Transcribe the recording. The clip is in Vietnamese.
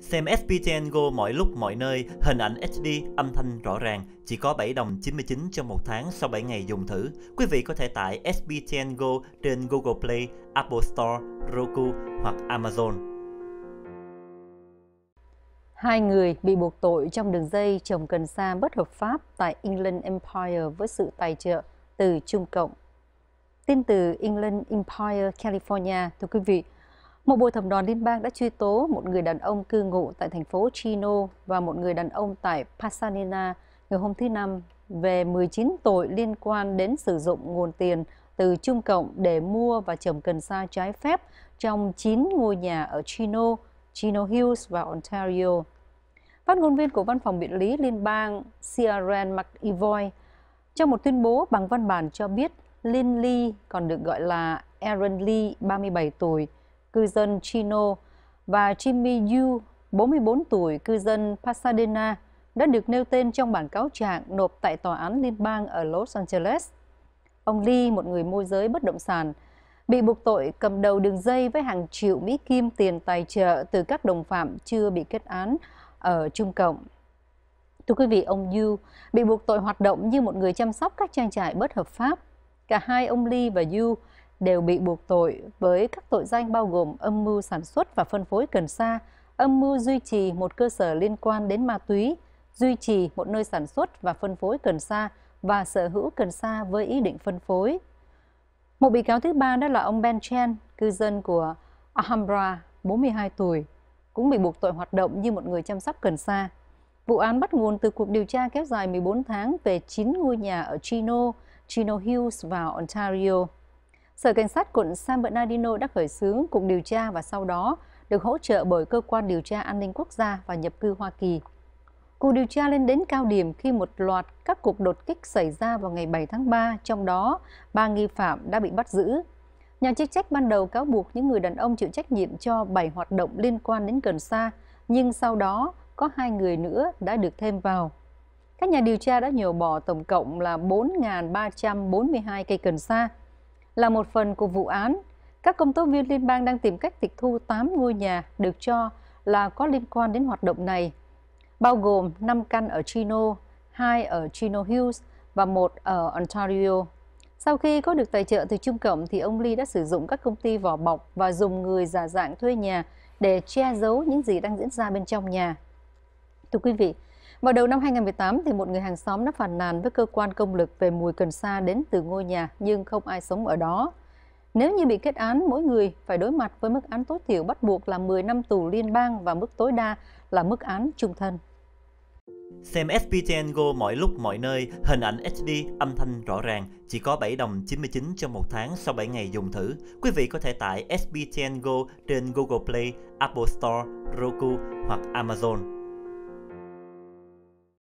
Xem FPTN Go mọi lúc mọi nơi, hình ảnh HD, âm thanh rõ ràng, chỉ có 7 đồng 99 cho một tháng sau 7 ngày dùng thử. Quý vị có thể tải FPTN Go trên Google Play, Apple Store, Roku hoặc Amazon. Hai người bị buộc tội trong đường dây trồng cần sa bất hợp pháp tại England Empire với sự tài trợ từ Trung Cộng. Tin từ England Empire, California, thưa quý vị, một bồi thẩm đoàn liên bang đã truy tố một người đàn ông cư ngụ tại thành phố Chino và một người đàn ông tại Pasadena ngày hôm thứ Năm về 19 tội liên quan đến sử dụng nguồn tiền từ Trung Cộng để mua và trồng cần sa trái phép trong 9 ngôi nhà ở Chino, Chino Hills và Ontario. Phát ngôn viên của Văn phòng Biện lý Liên bang Ciaran McEvoy trong một tuyên bố bằng văn bản cho biết Lynn Lee, còn được gọi là Aaron Lee, 37 tuổi, cư dân Chino, và Jimmy Yu, 44 tuổi, cư dân Pasadena, đã được nêu tên trong bản cáo trạng nộp tại Tòa án Liên bang ở Los Angeles. Ông Lee, một người môi giới bất động sản, bị buộc tội cầm đầu đường dây với hàng triệu Mỹ Kim tiền tài trợ từ các đồng phạm chưa bị kết án ở Trung Cộng. Thưa quý vị, ông Yu bị buộc tội hoạt động như một người chăm sóc các trang trại bất hợp pháp. Cả hai ông Lee và Yu đều bị buộc tội với các tội danh bao gồm âm mưu sản xuất và phân phối cần sa, âm mưu duy trì một cơ sở liên quan đến ma túy, duy trì một nơi sản xuất và phân phối cần sa và sở hữu cần sa với ý định phân phối. Một bị cáo thứ ba đó là ông Ben Chen, cư dân của Alhambra, 42 tuổi, cũng bị buộc tội hoạt động như một người chăm sóc cần sa. Vụ án bắt nguồn từ cuộc điều tra kéo dài 14 tháng về 9 ngôi nhà ở Chino, Chino Hills và Ontario. Sở Cảnh sát quận San Bernardino đã khởi xướng cuộc điều tra và sau đó được hỗ trợ bởi Cơ quan Điều tra An ninh Quốc gia và Nhập cư Hoa Kỳ. Cuộc điều tra lên đến cao điểm khi một loạt các cuộc đột kích xảy ra vào ngày 7 tháng 3, trong đó ba nghi phạm đã bị bắt giữ. Nhà chức trách ban đầu cáo buộc những người đàn ông chịu trách nhiệm cho 7 hoạt động liên quan đến cần sa, nhưng sau đó có hai người nữa đã được thêm vào. Các nhà điều tra đã nhổ bỏ tổng cộng là 4.342 cây cần sa, là một phần của vụ án. Các công tố viên liên bang đang tìm cách tịch thu 8 ngôi nhà được cho là có liên quan đến hoạt động này, bao gồm 5 căn ở Chino, 2 ở Chino Hills và 1 ở Ontario. Sau khi có được tài trợ từ Trung Cộng thì ông Lee đã sử dụng các công ty vỏ bọc và dùng người giả dạng thuê nhà để che giấu những gì đang diễn ra bên trong nhà. Thưa quý vị, vào đầu năm 2018, thì một người hàng xóm đã phàn nàn với cơ quan công lực về mùi cần sa đến từ ngôi nhà nhưng không ai sống ở đó. Nếu như bị kết án, mỗi người phải đối mặt với mức án tối thiểu bắt buộc là 10 năm tù liên bang và mức tối đa là mức án trung thân. Xem SPTN Go mọi lúc mọi nơi, hình ảnh HD, âm thanh rõ ràng, chỉ có 7 đồng 99 cho một tháng sau 7 ngày dùng thử. Quý vị có thể tải SPTN Go trên Google Play, Apple Store, Roku hoặc Amazon.